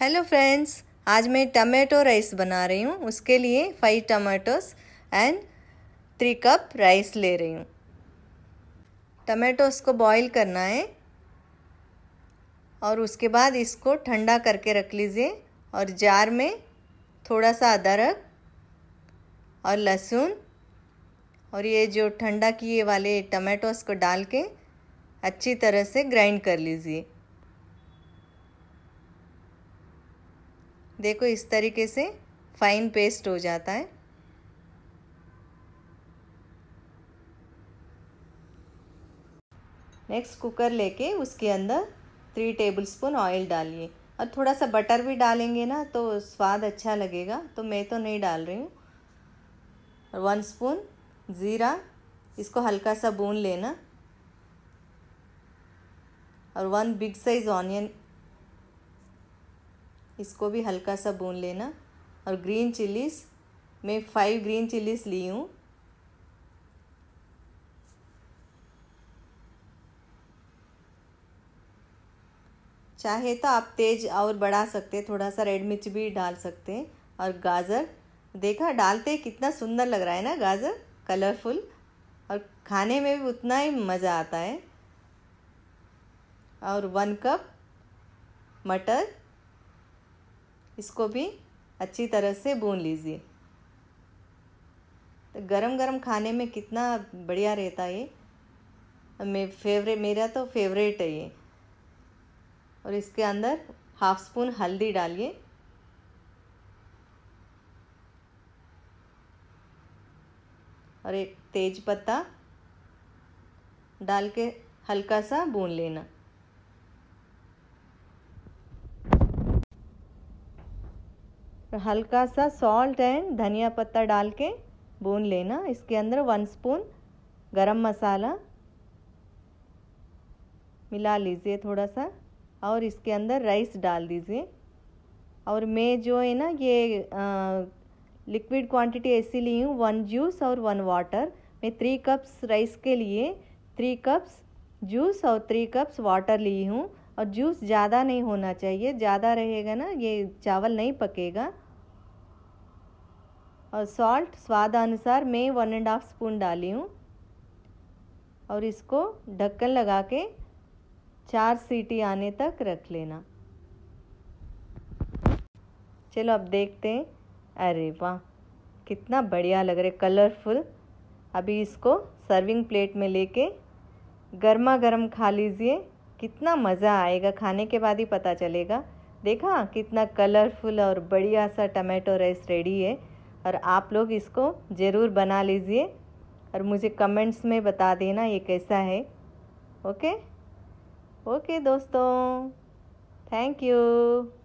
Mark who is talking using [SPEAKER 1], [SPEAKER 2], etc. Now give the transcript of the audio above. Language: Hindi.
[SPEAKER 1] हेलो फ्रेंड्स आज मैं टमाटो राइस बना रही हूँ उसके लिए five tomatoes and three cup rice ले रही हूँ टमेटोस को बॉईल करना है और उसके बाद इसको ठंडा करके रख लीजिए और जार में थोड़ा सा अदरक और लहसुन और ये जो ठंडा किए वाले टमेटोस को डाल के अच्छी तरह से ग्राइंड कर लीजिए देखो इस तरीके से फाइन पेस्ट हो जाता है नेक्स्ट कुकर लेके उसके अंदर थ्री टेबलस्पून ऑयल डालिए और थोड़ा सा बटर भी डालेंगे ना तो स्वाद अच्छा लगेगा तो मैं तो नहीं डाल रही हूँ वन स्पून ज़ीरा इसको हल्का सा भून लेना और वन बिग साइज़ ऑनियन इसको भी हल्का सा भून लेना और ग्रीन चिलीज मैं फाइव ग्रीन चिलीज ली हूँ चाहे तो आप तेज और बढ़ा सकते थोड़ा सा रेड मिर्च भी डाल सकते हैं और गाजर देखा डालते कितना सुंदर लग रहा है ना गाजर कलरफुल और खाने में भी उतना ही मज़ा आता है और वन कप मटर इसको भी अच्छी तरह से भून लीजिए तो गरम गरम खाने में कितना बढ़िया रहता है ये मे फेवरेट मेरा तो फेवरेट है ये और इसके अंदर हाफ स्पून हल्दी डालिए और एक तेज पत्ता डाल के हल्का सा भून लेना हल्का सा सॉल्ट एंड धनिया पत्ता डाल के भून लेना इसके अंदर वन स्पून गरम मसाला मिला लीजिए थोड़ा सा और इसके अंदर राइस डाल दीजिए और मैं जो है ना ये लिक्विड क्वांटिटी ऐसी ली हूँ वन जूस और वन वाटर मैं थ्री कप्स राइस के लिए थ्री कप्स जूस और थ्री कप्स वाटर ली हूँ और जूस ज़्यादा नहीं होना चाहिए ज़्यादा रहेगा ना ये चावल नहीं पकेगा और सॉल्ट स्वाद अनुसार मैं वन एंड हाफ स्पून डाली हूँ और इसको ढक्कन लगा के चार सीटी आने तक रख लेना चलो अब देखते हैं अरे वाह कितना बढ़िया लग रहा है कलरफुल अभी इसको सर्विंग प्लेट में लेके गर्मा गर्म खा लीजिए कितना मज़ा आएगा खाने के बाद ही पता चलेगा देखा कितना कलरफुल और बढ़िया सा टमाटो राइस रेडी है और आप लोग इसको ज़रूर बना लीजिए और मुझे कमेंट्स में बता देना ये कैसा है ओके ओके दोस्तों थैंक यू